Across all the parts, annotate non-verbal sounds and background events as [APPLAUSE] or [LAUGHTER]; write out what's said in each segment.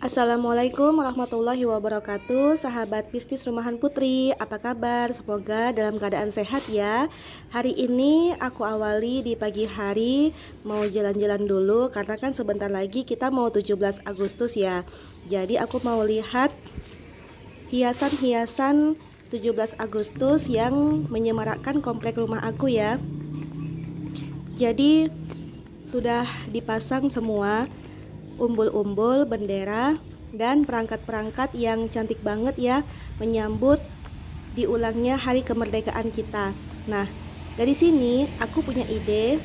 Assalamualaikum warahmatullahi wabarakatuh Sahabat bisnis rumahan putri Apa kabar? Semoga dalam keadaan sehat ya Hari ini aku awali di pagi hari Mau jalan-jalan dulu Karena kan sebentar lagi kita mau 17 Agustus ya Jadi aku mau lihat Hiasan-hiasan 17 Agustus yang menyemarakkan komplek rumah aku ya Jadi sudah dipasang semua umbul-umbul, bendera, dan perangkat-perangkat yang cantik banget ya menyambut diulangnya hari kemerdekaan kita. Nah, dari sini aku punya ide.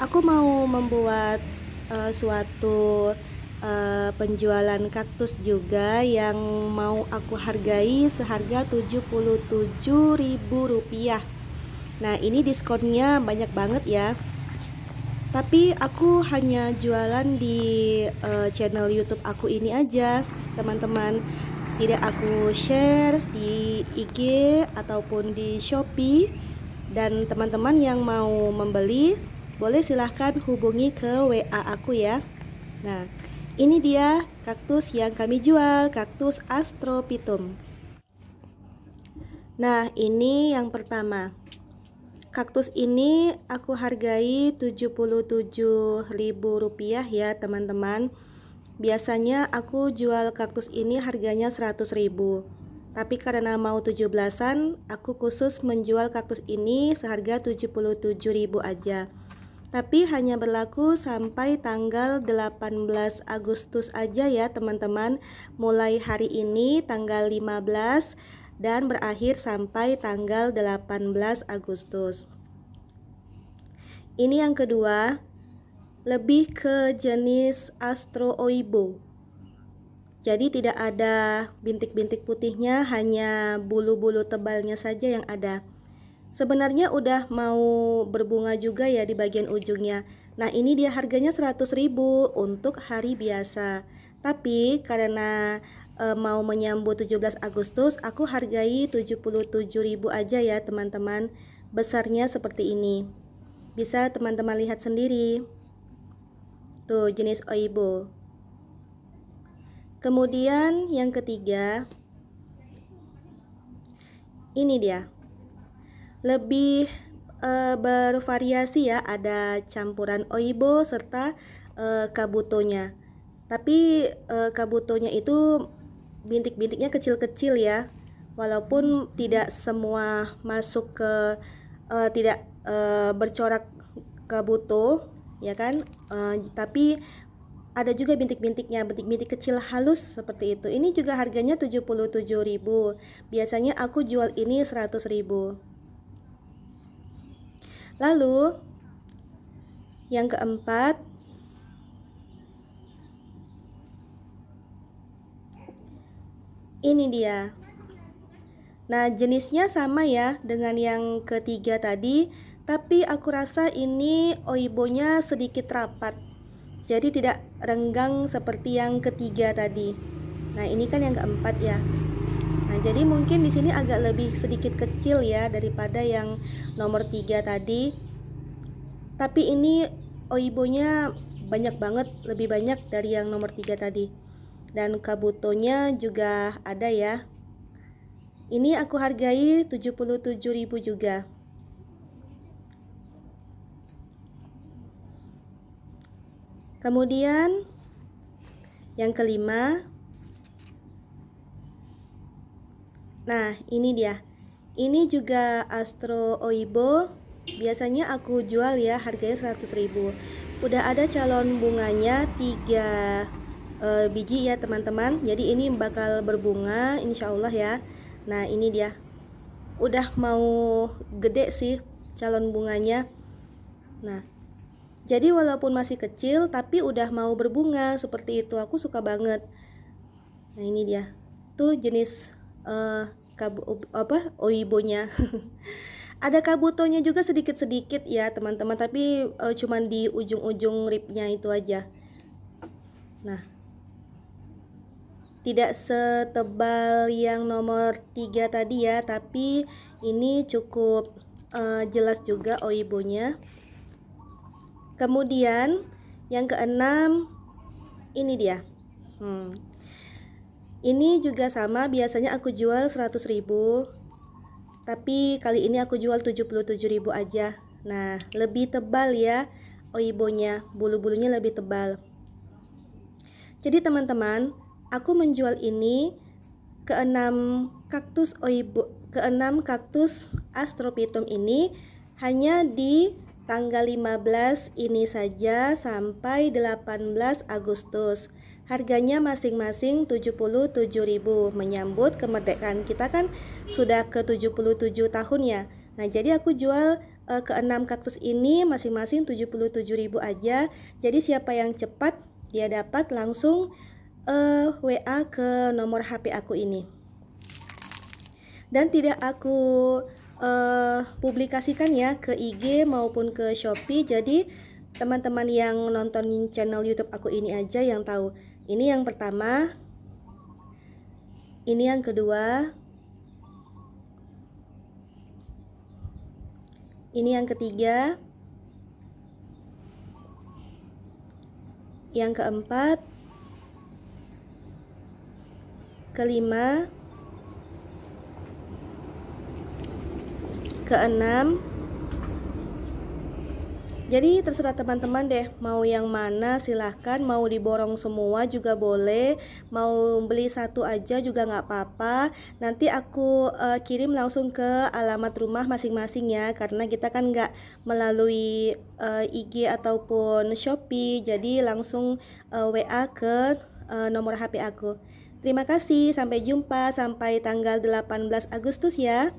Aku mau membuat uh, suatu uh, penjualan kaktus juga yang mau aku hargai seharga Rp77.000. Nah, ini diskonnya banyak banget ya tapi aku hanya jualan di uh, channel YouTube aku ini aja teman-teman tidak aku share di IG ataupun di Shopee dan teman-teman yang mau membeli boleh silahkan hubungi ke WA aku ya nah ini dia kaktus yang kami jual kaktus astropitum nah ini yang pertama Kaktus ini aku hargai Rp77.000 ya teman-teman. Biasanya aku jual kaktus ini harganya rp 100.000. Tapi karena mau 17-an, aku khusus menjual kaktus ini seharga rp 77.000 aja. Tapi hanya berlaku sampai tanggal 18 Agustus aja ya teman-teman. Mulai hari ini tanggal 15 dan berakhir sampai tanggal 18 Agustus. Ini yang kedua, lebih ke jenis astro oibo. Jadi tidak ada bintik-bintik putihnya, hanya bulu-bulu tebalnya saja yang ada. Sebenarnya udah mau berbunga juga ya di bagian ujungnya. Nah, ini dia harganya ribu untuk hari biasa. Tapi karena e, mau menyambut 17 Agustus, aku hargai 77.000 aja ya teman-teman. Besarnya seperti ini. Bisa teman-teman lihat sendiri. Tuh jenis oibo. Kemudian yang ketiga ini dia. Lebih e, bervariasi ya, ada campuran oibo serta e, kabutonya. Tapi e, kabutonya itu bintik-bintiknya kecil-kecil ya walaupun tidak semua masuk ke uh, tidak uh, bercorak ke butuh ya kan uh, tapi ada juga bintik-bintiknya, bintik-bintik kecil halus seperti itu. Ini juga harganya 77.000. Biasanya aku jual ini 100.000. Lalu yang keempat, Ini dia. Nah, jenisnya sama ya dengan yang ketiga tadi, tapi aku rasa ini oibonya sedikit rapat. Jadi tidak renggang seperti yang ketiga tadi. Nah, ini kan yang keempat ya. Nah, jadi mungkin di sini agak lebih sedikit kecil ya daripada yang nomor tiga tadi. Tapi ini oibonya banyak banget, lebih banyak dari yang nomor tiga tadi dan kabutonya juga ada ya. Ini aku hargai 77.000 juga. Kemudian yang kelima Nah, ini dia. Ini juga Astro Oibo. Biasanya aku jual ya harganya 100.000. Udah ada calon bunganya 3 uh, biji ya teman-teman jadi ini bakal berbunga insya Allah ya nah ini dia udah mau gede sih calon bunganya nah jadi walaupun masih kecil tapi udah mau berbunga seperti itu aku suka banget nah ini dia tuh jenis uh, eh, kabu, apa oibonya [LAUGHS] ada kabutonya juga sedikit-sedikit ya teman-teman tapi e, cuman di ujung-ujung ribnya itu aja nah tidak setebal yang nomor 3 tadi ya tapi ini cukup uh, jelas juga oibonya kemudian yang keenam ini dia hmm. ini juga sama biasanya aku jual 100 ribu tapi kali ini aku jual 77 ribu aja nah lebih tebal ya oibonya bulu-bulunya lebih tebal jadi teman-teman Aku menjual ini ke enam kaktus ke enam kaktus astropitum ini hanya di tanggal 15 ini saja sampai 18 Agustus. Harganya masing-masing 77.000 menyambut kemerdekaan kita kan sudah ke 77 tahun ya. Nah, jadi aku jual uh, e, enam kaktus ini masing-masing 77.000 aja. Jadi siapa yang cepat dia dapat langsung uh, eh, WA ke nomor HP aku ini dan tidak aku uh, publikasikan ya ke IG maupun ke Shopee jadi teman-teman yang nonton channel YouTube aku ini aja yang tahu ini yang pertama ini yang kedua ini yang ketiga yang keempat kelima, keenam. Jadi terserah teman-teman deh mau yang mana silahkan mau diborong semua juga boleh mau beli satu aja juga nggak apa-apa nanti aku uh, kirim langsung ke alamat rumah masing-masing ya karena kita kan nggak melalui uh, eh, IG ataupun Shopee jadi langsung uh, eh, WA ke uh, nomor HP aku. Terima kasih, sampai jumpa sampai tanggal 18 Agustus ya.